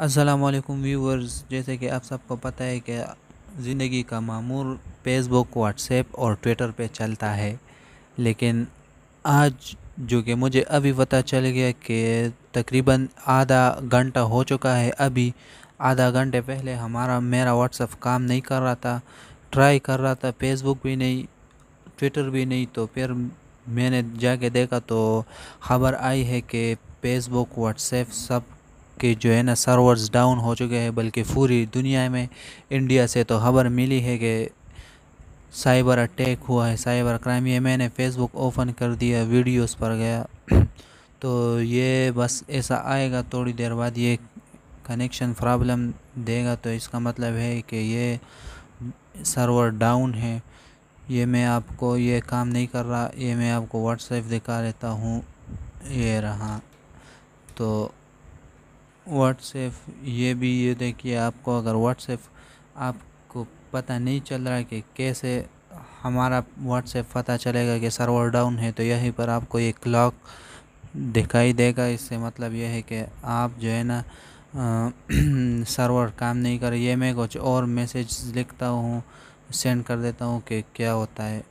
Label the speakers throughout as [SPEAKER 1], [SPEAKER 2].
[SPEAKER 1] असलकुम व्यूवर्स जैसे कि आप सबको पता है कि ज़िंदगी का मामूल फेसबुक व्हाट्सएप और ट्विटर पे चलता है लेकिन आज जो कि मुझे अभी पता चल गया कि तकरीबन आधा घंटा हो चुका है अभी आधा घंटे पहले हमारा मेरा व्हाट्सअप काम नहीं कर रहा था ट्राई कर रहा था फेसबुक भी नहीं ट्विटर भी नहीं तो फिर मैंने जाके देखा तो खबर आई है कि फेसबुक व्हाट्सएप सब के जो है ना सर्वर्स डाउन हो चुके हैं बल्कि पूरी दुनिया में इंडिया से तो खबर मिली है कि साइबर अटैक हुआ है साइबर क्राइम ये मैंने फेसबुक ओपन कर दिया वीडियोस पर गया तो ये बस ऐसा आएगा थोड़ी देर बाद ये कनेक्शन प्रॉब्लम देगा तो इसका मतलब है कि ये सर्वर डाउन है ये मैं आपको ये काम नहीं कर रहा ये मैं आपको व्हाट्सएप दिखा लेता हूँ ये रहा तो व्हाट्सएप ये भी ये देखिए आपको अगर व्हाट्सएप आपको पता नहीं चल रहा कि कैसे हमारा व्हाट्सएप पता चलेगा कि सर्वर डाउन है तो यहीं पर आपको ये क्लॉक दिखाई देगा इससे मतलब यह है कि आप जो है ना सर्वर काम नहीं कर ये मैं कुछ और मैसेज लिखता हूँ सेंड कर देता हूँ कि क्या होता है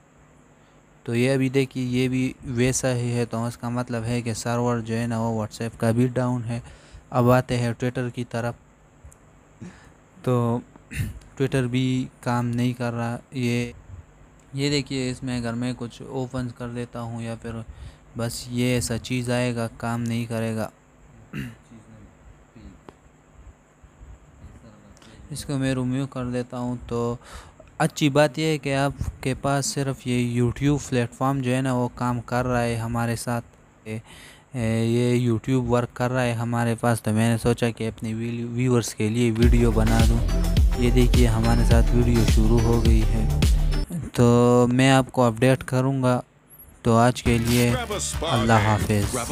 [SPEAKER 1] तो ये अभी देखिए ये भी वैसा ही है तो इसका मतलब है कि सर्वर जो है ना वो व्हाट्सएप का भी डाउन है अब आते हैं ट्विटर की तरफ तो ट्विटर भी काम नहीं कर रहा ये ये देखिए इसमें घर में कुछ ओपन कर देता हूँ या फिर बस ये ऐसा चीज़ आएगा काम नहीं करेगा इसको मैं रिम्यू कर देता हूँ तो अच्छी बात यह है कि आपके पास सिर्फ ये यूट्यूब प्लेटफॉर्म जो है ना वो काम कर रहा है हमारे साथ ये यूट्यूब वर्क कर रहा है हमारे पास तो मैंने सोचा कि अपने व्यूअर्स के लिए वीडियो बना दूँ ये देखिए हमारे साथ वीडियो शुरू हो गई है तो मैं आपको अपडेट करूँगा तो आज के लिए अल्लाह हाफिज़